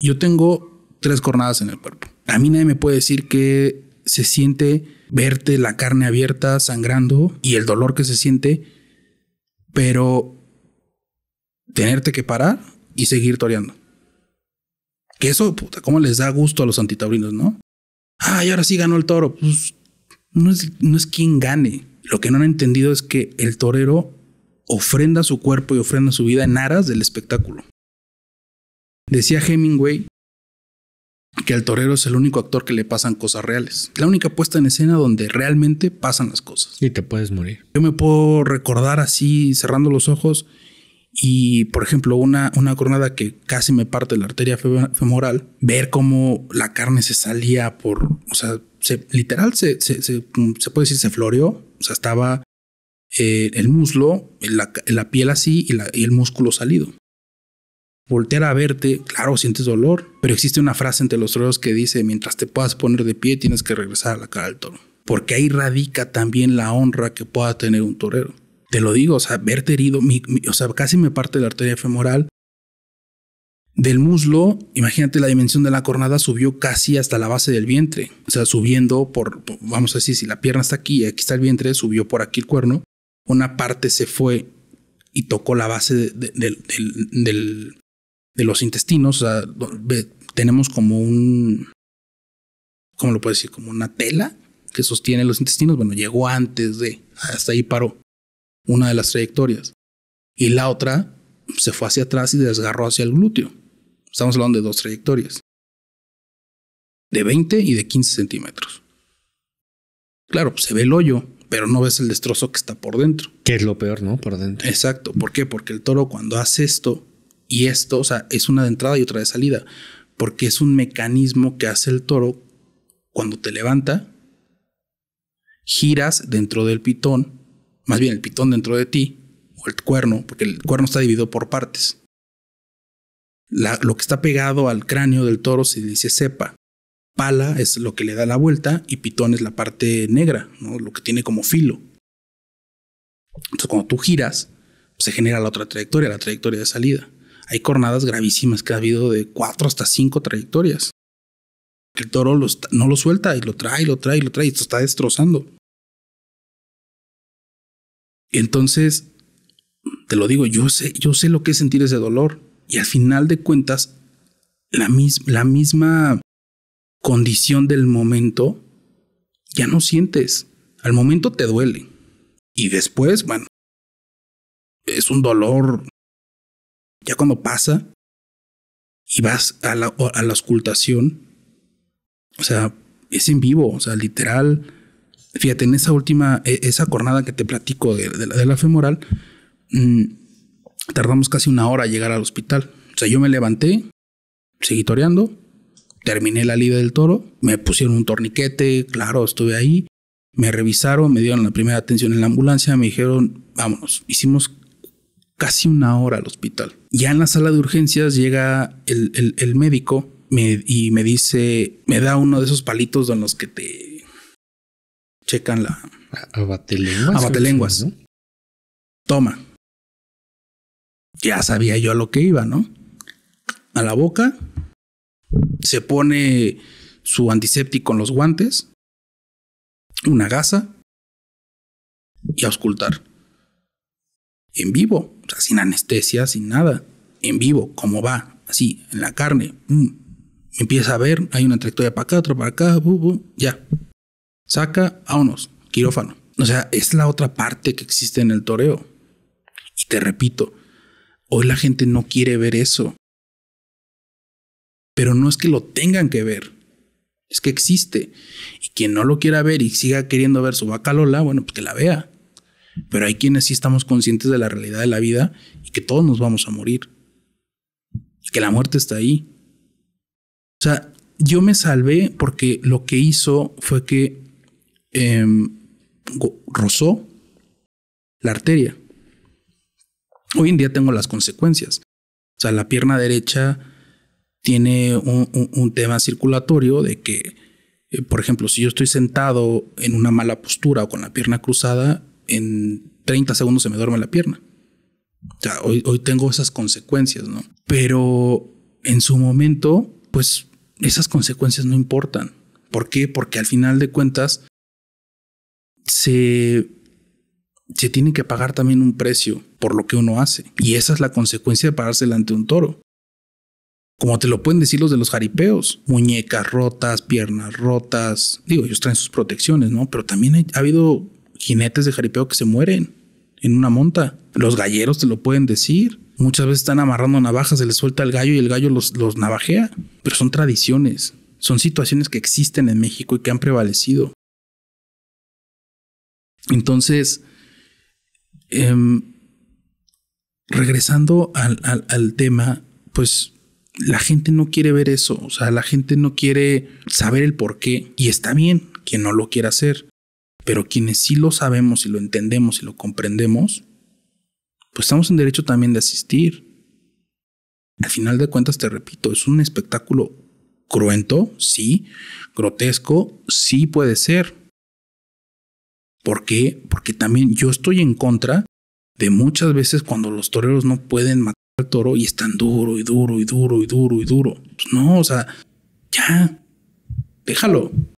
Yo tengo tres cornadas en el cuerpo. A mí nadie me puede decir que se siente verte la carne abierta, sangrando y el dolor que se siente, pero tenerte que parar y seguir toreando. Que eso, puta, cómo les da gusto a los antitaurinos, ¿no? Ah, y ahora sí ganó el toro. Pues no es, no es quien gane. Lo que no han entendido es que el torero ofrenda su cuerpo y ofrenda su vida en aras del espectáculo. Decía Hemingway que el torero es el único actor que le pasan cosas reales. La única puesta en escena donde realmente pasan las cosas. Y te puedes morir. Yo me puedo recordar así, cerrando los ojos, y por ejemplo, una, una coronada que casi me parte la arteria femoral, ver cómo la carne se salía por, o sea, literal, se, se, mm, se, puede decir, se floreó, o sea, estaba eh, el muslo, la, piel así y el músculo salido voltear a verte, claro, sientes dolor, pero existe una frase entre los toreros que dice, mientras te puedas poner de pie, tienes que regresar a la cara del toro. Porque ahí radica también la honra que pueda tener un torero. Te lo digo, o sea, verte herido, o sea, casi me parte la arteria femoral. Del muslo, imagínate la dimensión de la cornada subió casi hasta la base del vientre. O sea, subiendo por, vamos a decir, si la pierna está aquí, y aquí está el vientre, subió por aquí el cuerno. Una parte se fue y tocó la base del de los intestinos, o sea, tenemos como un, ¿cómo lo puedo decir? Como una tela que sostiene los intestinos. Bueno, llegó antes de, hasta ahí paró una de las trayectorias. Y la otra se fue hacia atrás y desgarró hacia el glúteo. Estamos hablando de dos trayectorias. De 20 y de 15 centímetros. Claro, se ve el hoyo, pero no ves el destrozo que está por dentro. Que es lo peor, ¿no? Por dentro. Exacto. ¿Por qué? Porque el toro cuando hace esto, y esto, o sea, es una de entrada y otra de salida, porque es un mecanismo que hace el toro cuando te levanta, giras dentro del pitón, más bien el pitón dentro de ti, o el cuerno, porque el cuerno está dividido por partes. lo que está pegado al cráneo del toro se dice cepa. Pala es lo que le da la vuelta y pitón es la parte negra, lo que tiene como filo. Entonces cuando tú giras, pues, se genera la otra trayectoria, la trayectoria de salida hay cornadas gravísimas que ha habido de cuatro hasta cinco trayectorias. El toro no lo suelta y lo trae, lo trae, lo trae, y esto está destrozando. Entonces, te lo digo, yo sé, yo sé lo que es sentir ese dolor. Y al final de cuentas, la, la misma condición del momento ya no sientes. Al momento te duele. Y después, bueno, es un dolor ya cuando pasa y vas a la, a la ocultación, o sea, es en vivo, o sea, literal. Fíjate, en esa última, e, esa jornada que te platico de, la femoral, mm, tardamos casi una hora en llegar al hospital. O sea, yo me levanté, seguí toreando, terminé la liga del toro, me pusieron un torniquete, claro, estuve ahí, me revisaron, me dieron la primera atención en la ambulancia, me dijeron, vámonos, hicimos casi una hora al hospital. Ya en la sala de urgencias llega el, médico y me dice, me da uno de esos palitos en los que te checan la... Abatelenguas. Abatelenguas. Toma. Ya sabía yo a lo que iba, ¿no? A la boca. Se pone su antiséptico en los guantes. Una gasa. Y a auscultar en vivo, o sea, sin anestesia, sin nada, en vivo, cómo va, así, en la carne. Mm, empieza a ver, hay una trayectoria para acá, otra para acá, ya. Saca, vámonos, quirófano. O sea, es la otra parte que existe en el toreo. Y te repito, hoy la gente no quiere ver eso. Pero no es que lo tengan que ver, es que existe. Y quien no lo quiera ver y siga queriendo ver su vaca Lola, bueno, pues que la vea. Pero hay quienes sí estamos conscientes de la realidad de la vida y que todos nos vamos a morir. que la muerte está ahí. O sea, yo me salvé porque lo que hizo fue que em, rozó la arteria. Hoy en día tengo las consecuencias. O sea, la pierna derecha tiene un, tema circulatorio de que, eh, por ejemplo, si yo estoy sentado en una mala postura o con la pierna cruzada, en 30 segundos se me duerme la pierna. O sea, hoy, tengo esas consecuencias, ¿no? Pero en su momento, pues esas consecuencias no importan. ¿Por qué? Porque al final de cuentas se, se tiene que pagar también un precio por lo que uno hace. Y esa es la consecuencia de pararse delante de un toro. Como te lo pueden decir los de los jaripeos, muñecas rotas, piernas rotas. Digo, ellos traen sus protecciones, ¿no? Pero también ha habido jinetes de jaripeo que se mueren en una monta. Los galleros te lo pueden decir. Muchas veces están amarrando navajas, se les suelta el gallo y el gallo los, navajea. Pero son tradiciones, son situaciones que existen en México y que han prevalecido. Entonces, em, regresando al, tema, pues la gente no quiere ver eso, o sea, la gente no quiere saber el por qué y está bien que no lo quiera hacer. Pero quienes sí lo sabemos y lo entendemos y lo comprendemos, pues estamos en derecho también de asistir. Al final de cuentas, te repito, es un espectáculo cruento, sí, grotesco, sí puede ser. ¿Por qué? Porque también yo estoy en contra de muchas veces cuando los toreros no pueden matar al toro y están duro y duro y duro y duro y duro. Pues no, o sea, ya, déjalo.